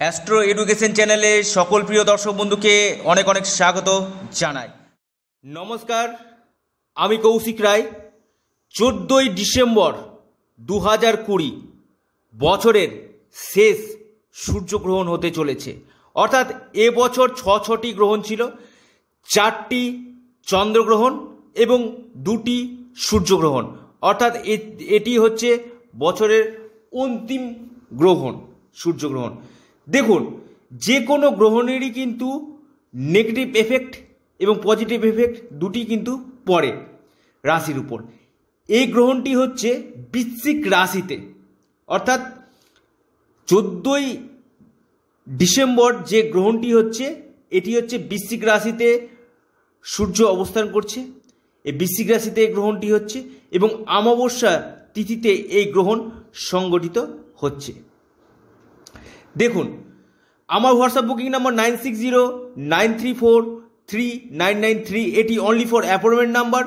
astro education চ্যানেলে সকল প্রিয় দর্শক বন্ধুকে অনেক অনেক স্বাগত জানাই নমস্কার আমি কৌশিক রায় চোদ্দোই ডিসেম্বর দু হাজার কুড়ি বছরের শেষ সূর্যগ্রহণ হতে চলেছে অর্থাৎ এবছর ছ ছটি গ্রহণ ছিল চারটি চন্দ্রগ্রহণ এবং দুটি সূর্যগ্রহণ অর্থাৎ এটি হচ্ছে বছরের অন্তিম গ্রহণ সূর্যগ্রহণ দেখুন যে কোনো গ্রহণেরই কিন্তু নেগেটিভ এফেক্ট এবং পজিটিভ এফেক্ট দুটি কিন্তু পড়ে রাশির উপর এই গ্রহণটি হচ্ছে বৃশ্চিক রাশিতে অর্থাৎ চোদ্দোই ডিসেম্বর যে গ্রহণটি হচ্ছে এটি হচ্ছে বৃশ্চিক রাশিতে সূর্য অবস্থান করছে এই বৃশ্চিক রাশিতে এই গ্রহণটি হচ্ছে এবং আমাবস্যা তিথিতে এই গ্রহণ সংগঠিত হচ্ছে দেখুন আমার WhatsApp booking number nine six zero nine three four three nine nine three এটি only for appointment number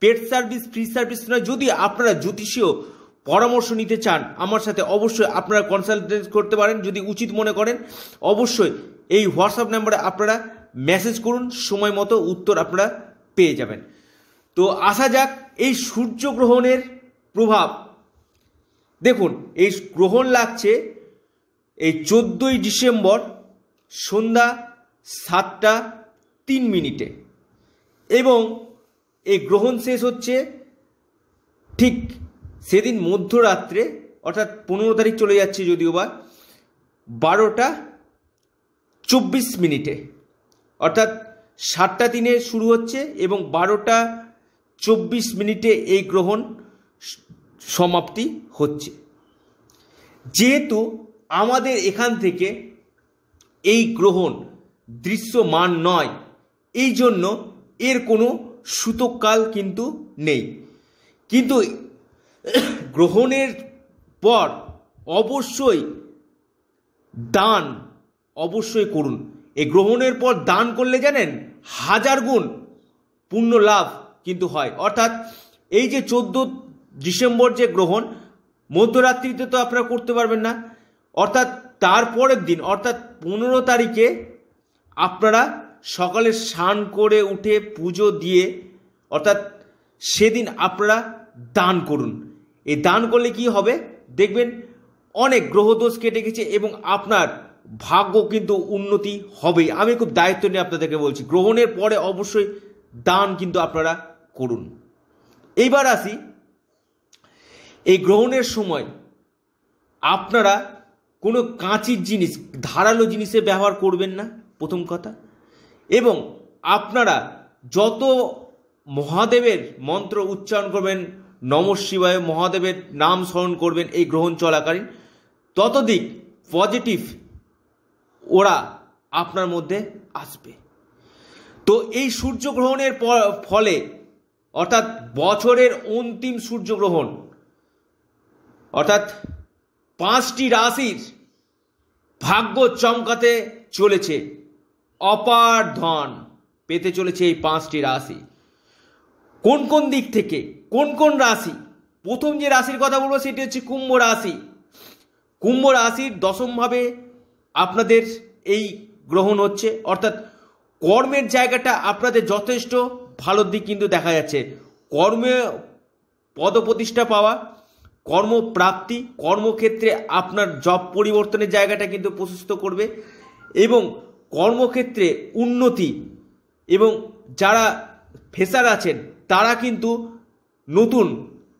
paid service free service নয় যদি আপনারা জ্যোতিষীয় পরামর্শ নিতে চান আমার সাথে অবশ্যই আপনারা কনসালটেন্স করতে পারেন যদি উচিত মনে করেন অবশ্যই এই হোয়াটসঅ্যাপ নাম্বারে আপনারা মেসেজ করুন সময় মতো উত্তর আপনারা পেয়ে যাবেন তো আসা যাক এই সূর্যগ্রহণের প্রভাব দেখুন এই গ্রহণ লাগছে এই চোদ্দোই ডিসেম্বর সন্ধ্যা সাতটা তিন মিনিটে এবং এই গ্রহণ শেষ হচ্ছে ঠিক সেদিন মধ্যরাত্রে অর্থাৎ পনেরো তারিখ চলে যাচ্ছে যদিও বা বারোটা চব্বিশ মিনিটে অর্থাৎ সাতটা দিনে শুরু হচ্ছে এবং বারোটা চব্বিশ মিনিটে এই গ্রহণ সমাপ্তি হচ্ছে যেহেতু আমাদের এখান থেকে এই গ্রহণ দৃশ্যমান নয় এই জন্য এর কোনো সুতোকাল কিন্তু নেই কিন্তু গ্রহণের পর অবশ্যই দান অবশ্যই করুন এই গ্রহণের পর দান করলে জানেন হাজার গুণ পুণ্য লাভ কিন্তু হয় অর্থাৎ এই যে চোদ্দ ডিসেম্বর যে গ্রহণ মধ্যরাত্রিতে তো আপনারা করতে পারবেন না অর্থাৎ তারপরের দিন অর্থাৎ পনেরো তারিখে আপনারা সকালে স্নান করে উঠে পুজো দিয়ে অর্থাৎ সেদিন আপনারা দান করুন এই দান করলে কি হবে দেখবেন অনেক গ্রহদোষ কেটে গেছে এবং আপনার ভাগ্য কিন্তু উন্নতি হবেই আমি খুব দায়িত্ব নিয়ে আপনাদেরকে বলছি গ্রহণের পরে অবশ্যই দান কিন্তু আপনারা করুন এইবার আসি এই গ্রহণের সময় আপনারা কোনো কাঁচির জিনিস ধারালো জিনিসে ব্যবহার করবেন না প্রথম কথা এবং আপনারা যত মহাদেবের মন্ত্র উচ্চারণ করবেন নম শিবায় মহাদেবের নাম স্মরণ করবেন এই গ্রহণ চলাকালীন ততদিক পজিটিভ ওরা আপনার মধ্যে আসবে তো এই সূর্যগ্রহণের ফলে অর্থাৎ বছরের অন্তিম সূর্যগ্রহণ অর্থাৎ পাঁচটি রাশির ভাগ্য চমকাতে চলেছে অপার ধন পেতে চলেছে এই পাঁচটি রাশি কোন কোন দিক থেকে কোন কোন রাশি প্রথম যে রাশির কথা বলবো সেটি হচ্ছে কুম্ভ রাশি কুম্ভ রাশির দশমভাবে আপনাদের এই গ্রহণ হচ্ছে অর্থাৎ কর্মের জায়গাটা আপনাদের যথেষ্ট ভালোর দিক কিন্তু দেখা যাচ্ছে কর্মে পদপ্রতিষ্ঠা পাওয়া কর্মপ্রাপ্তি কর্মক্ষেত্রে আপনার জব পরিবর্তনের জায়গাটা কিন্তু প্রশস্ত করবে এবং কর্মক্ষেত্রে উন্নতি এবং যারা ফেসার আছেন তারা কিন্তু নতুন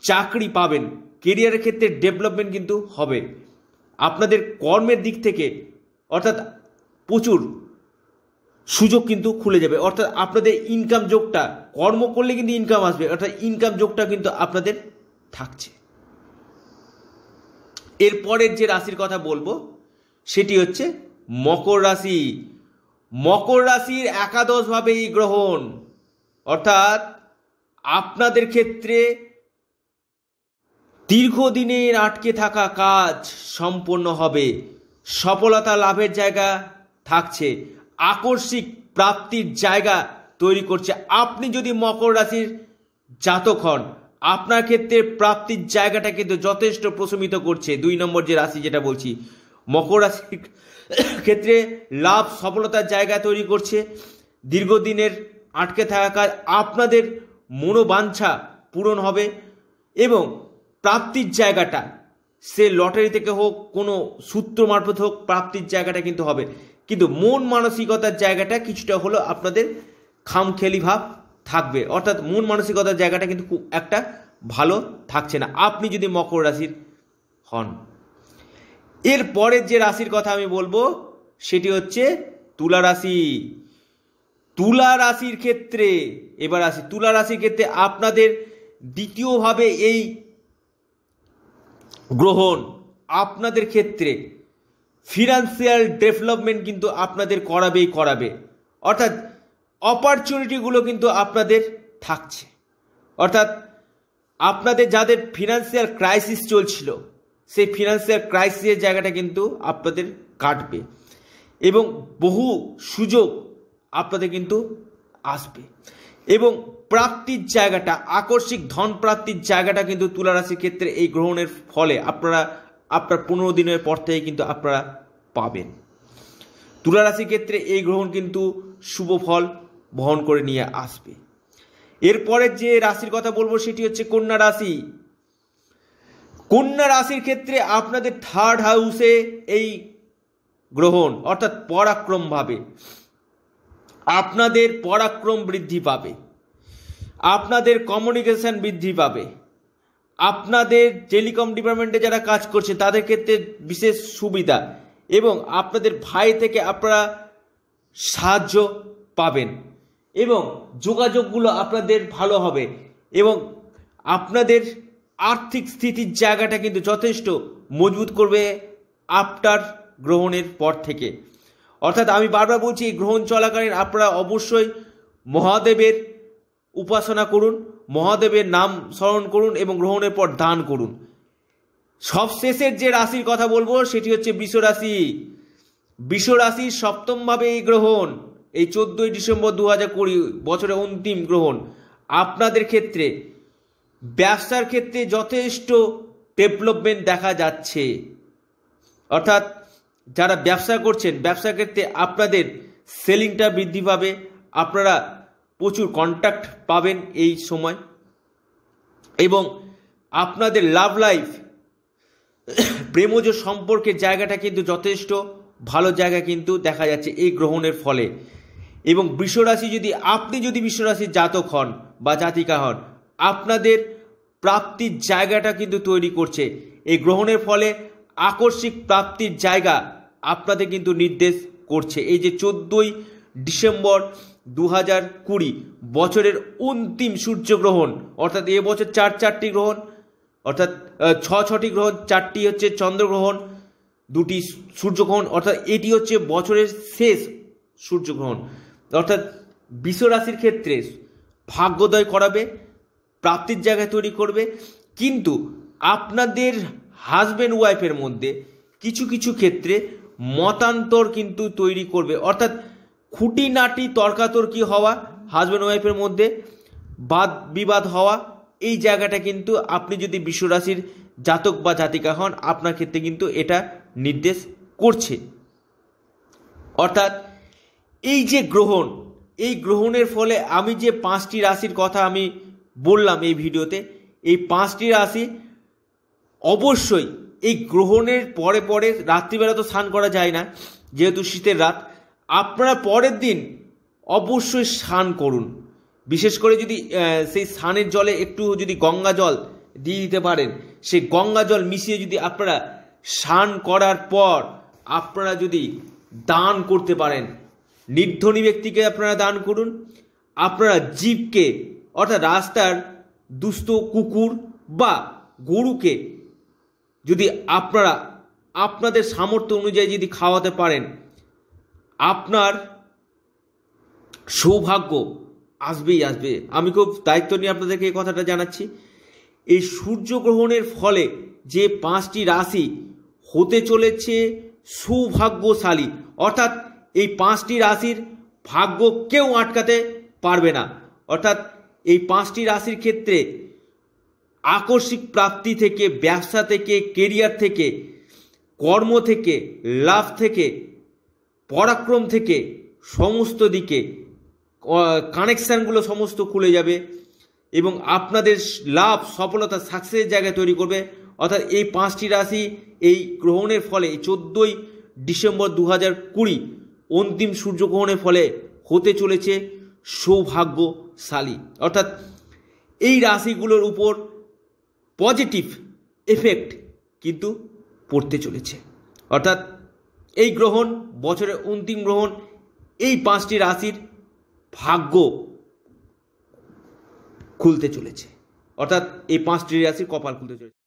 চাকরি পাবেন কেরিয়ারের ক্ষেত্রে ডেভেলপমেন্ট কিন্তু হবে আপনাদের কর্মের দিক থেকে অর্থাৎ প্রচুর সুযোগ কিন্তু খুলে যাবে অর্থাৎ আপনাদের ইনকাম যোগটা কর্ম করলে কিন্তু ইনকাম আসবে অর্থাৎ ইনকাম যোগটা কিন্তু আপনাদের থাকছে এরপরের যে রাশির কথা বলবো সেটি হচ্ছে মকর রাশি মকর রাশির একাদশভাবে এই গ্রহণ অর্থাৎ আপনাদের ক্ষেত্রে দীর্ঘদিনের আটকে থাকা কাজ সম্পন্ন হবে সফলতা লাভের জায়গা থাকছে আকস্মিক প্রাপ্তির জায়গা তৈরি করছে আপনি যদি মকর রাশির জাতক হন আপনার ক্ষেত্রে প্রাপ্তির জায়গাটা কিন্তু যথেষ্ট প্রশমিত করছে দুই নম্বর যে রাশি যেটা বলছি মকর রাশির ক্ষেত্রে লাভ সফলতার জায়গা তৈরি করছে দীর্ঘদিনের আটকে থাকা কাজ আপনাদের মনোবাঞ্ছা পূরণ হবে এবং প্রাপ্তির জায়গাটা সে লটারি থেকে হোক কোনো সূত্র মারফত হোক প্রাপ্তির জায়গাটা কিন্তু হবে কিন্তু মন মানসিকতার জায়গাটা কিছুটা হলো আপনাদের খামখেলি ভাব থাকবে অর্থাৎ মন মানসিকতার জায়গাটা কিন্তু খুব একটা ভালো থাকছে না আপনি যদি মকর রাশির হন এর পরের যে রাশির কথা আমি বলবো সেটি হচ্ছে তুলা রাশি তুলা রাশির ক্ষেত্রে এবার আসি তুলা রাশির ক্ষেত্রে আপনাদের দ্বিতীয়ভাবে এই গ্রহণ আপনাদের ক্ষেত্রে ফিনান্সিয়াল ডেভেলপমেন্ট কিন্তু আপনাদের করাবেই করাবে অর্থাৎ অপরচুনিটিগুলো কিন্তু আপনাদের থাকছে অর্থাৎ আপনাদের যাদের ফিনান্সিয়াল ক্রাইসিস চলছিল সেই ফিনান্সিয়াল ক্রাইসিসের জায়গাটা কিন্তু আপনাদের কাটবে এবং বহু সুযোগ আপনাদের কিন্তু আসবে এবং প্রাপ্তির জায়গাটা আকস্মিক ধন প্রাপ্তির জায়গাটা কিন্তু তুলারাশির ক্ষেত্রে এই গ্রহণের ফলে আপনারা আপনার পনেরো দিনের পর থেকে কিন্তু আপনারা পাবেন তুলারাশির ক্ষেত্রে এই গ্রহণ কিন্তু শুভ ফল বহন করে নিয়ে আসবে এরপরে যে রাশির কথা বলবো সেটি হচ্ছে কন্যা রাশি কন্যা রাশির ক্ষেত্রে আপনাদের থার্ড হাউসে এই গ্রহণ অর্থাৎ পরাক্রমভাবে আপনাদের পরাক্রম বৃদ্ধি পাবে আপনাদের কমিউনিকেশন বৃদ্ধি পাবে আপনাদের টেলিকম ডিপার্টমেন্টে যারা কাজ করছে তাদের ক্ষেত্রে বিশেষ সুবিধা এবং আপনাদের ভাই থেকে আপনারা সাহায্য পাবেন এবং যোগাযোগগুলো আপনাদের ভালো হবে এবং আপনাদের আর্থিক স্থিতির জায়গাটা কিন্তু যথেষ্ট মজবুত করবে আফটার গ্রহণের পর থেকে অর্থাৎ আমি বারবার বলছি এই গ্রহণ চলাকালীন আপনারা অবশ্যই মহাদেবের উপাসনা করুন মহাদেবের নাম স্মরণ করুন এবং গ্রহণের পর দান করুন সবশেষের যে রাশির কথা বলবো সেটি হচ্ছে বিশ্বরাশি রাশি রাশির সপ্তমভাবে এই গ্রহণ এই চোদ্দোই ডিসেম্বর দু হাজার কুড়ি বছরের অন্তিম গ্রহণ আপনাদের ক্ষেত্রে ব্যবসার ক্ষেত্রে যথেষ্ট ডেভেলপমেন্ট দেখা যাচ্ছে অর্থাৎ যারা ব্যবসা করছেন ব্যবসার ক্ষেত্রে আপনাদের সেলিংটা বৃদ্ধি পাবে আপনারা প্রচুর কন্ট্যাক্ট পাবেন এই সময় এবং আপনাদের লাভ লাইফ প্রেমজ সম্পর্কের জায়গাটা কিন্তু যথেষ্ট ভালো জায়গা কিন্তু দেখা যাচ্ছে এই গ্রহণের ফলে এবং বৃষরাশি যদি আপনি যদি বিশ্বরাশির জাতক হন বা জাতিকা হন আপনাদের প্রাপ্তির জায়গাটা কিন্তু তৈরি করছে এই গ্রহণের ফলে আকস্মিক প্রাপ্তির জায়গা আপনাদের কিন্তু নির্দেশ করছে এই যে চোদ্দই ডিসেম্বর দু হাজার কুড়ি বছরের অন্তিম সূর্যগ্রহণ অর্থাৎ এবছর চার চারটি গ্রহণ অর্থাৎ ছ ছটি গ্রহণ চারটি হচ্ছে চন্দ্রগ্রহণ দুটি সূর্যগ্রহণ অর্থাৎ এটি হচ্ছে বছরের শেষ সূর্যগ্রহণ অর্থাৎ বিশ্ব রাশির ক্ষেত্রে ভাগ্যোদয় করাবে প্রাপ্তির জায়গায় তৈরি করবে কিন্তু আপনাদের হাজব্যান্ড ওয়াইফের মধ্যে কিছু কিছু ক্ষেত্রে মতান্তর কিন্তু তৈরি করবে অর্থাৎ খুঁটিনাটি তর্কাতর্কি হওয়া হাজব্যান্ড ওয়াইফের মধ্যে বাদ বিবাদ হওয়া এই জায়গাটা কিন্তু আপনি যদি বিশ্বরাশির জাতক বা জাতিকা হন আপনার ক্ষেত্রে কিন্তু এটা নির্দেশ করছে অর্থাৎ এই যে গ্রহণ এই গ্রহণের ফলে আমি যে পাঁচটি রাশির কথা আমি বললাম এই ভিডিওতে এই পাঁচটি রাশি অবশ্যই এই গ্রহণের পরে পরে রাত্রিবেলা তো স্নান করা যায় না যেহেতু শীতের রাত আপনারা পরের দিন অবশ্যই স্নান করুন বিশেষ করে যদি সেই স্নানের জলে একটু যদি গঙ্গা জল দিয়ে দিতে পারেন সেই গঙ্গা জল মিশিয়ে যদি আপনারা স্নান করার পর আপনারা যদি দান করতে পারেন নির্ধনী ব্যক্তিকে আপনারা দান করুন আপনারা জীবকে অর্থাৎ রাস্তার দুস্থ কুকুর বা গরুকে যদি আপনারা আপনাদের সামর্থ্য অনুযায়ী যদি খাওয়াতে পারেন আপনার সৌভাগ্য আসবেই আসবে আমি খুব দায়িত্ব নিয়ে আপনাদেরকে এই কথাটা জানাচ্ছি এই সূর্যগ্রহণের ফলে যে পাঁচটি রাশি হতে চলেছে সৌভাগ্যশালী অর্থাৎ এই পাঁচটি রাশির ভাগ্য কেউ আটকাতে পারবে না অর্থাৎ এই পাঁচটি রাশির ক্ষেত্রে আকস্মিক প্রাপ্তি থেকে ব্যবসা থেকে কেরিয়ার থেকে কর্ম থেকে লাভ থেকে পরাক্রম থেকে সমস্ত দিকে কানেকশানগুলো সমস্ত খুলে যাবে এবং আপনাদের লাভ সফলতা সাকসেসের জায়গায় তৈরি করবে অর্থাৎ এই পাঁচটি রাশি এই গ্রহণের ফলে চোদ্দোই ডিসেম্বর দু হাজার কুড়ি অন্তিম সূর্যগ্রহণের ফলে হতে চলেছে সৌভাগ্যশালী অর্থাৎ এই রাশিগুলোর উপর পজিটিভ এফেক্ট কিন্তু পড়তে চলেছে অর্থাৎ এই গ্রহণ বছরের অন্তিম গ্রহণ এই পাঁচটি রাশির ভাগ্য খুলতে চলেছে অর্থাৎ এই পাঁচটি রাশির কপাল খুলতে চলেছে